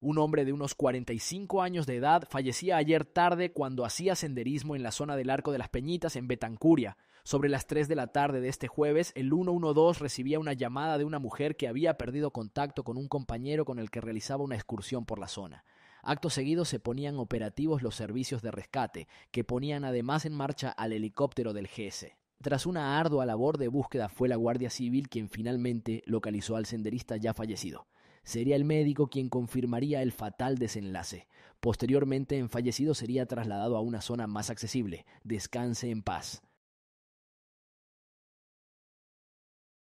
Un hombre de unos 45 años de edad fallecía ayer tarde cuando hacía senderismo en la zona del Arco de las Peñitas en Betancuria. Sobre las 3 de la tarde de este jueves, el 112 recibía una llamada de una mujer que había perdido contacto con un compañero con el que realizaba una excursión por la zona. Acto seguido se ponían operativos los servicios de rescate, que ponían además en marcha al helicóptero del GS. Tras una ardua labor de búsqueda fue la Guardia Civil quien finalmente localizó al senderista ya fallecido. Sería el médico quien confirmaría el fatal desenlace. Posteriormente, en fallecido sería trasladado a una zona más accesible. Descanse en paz.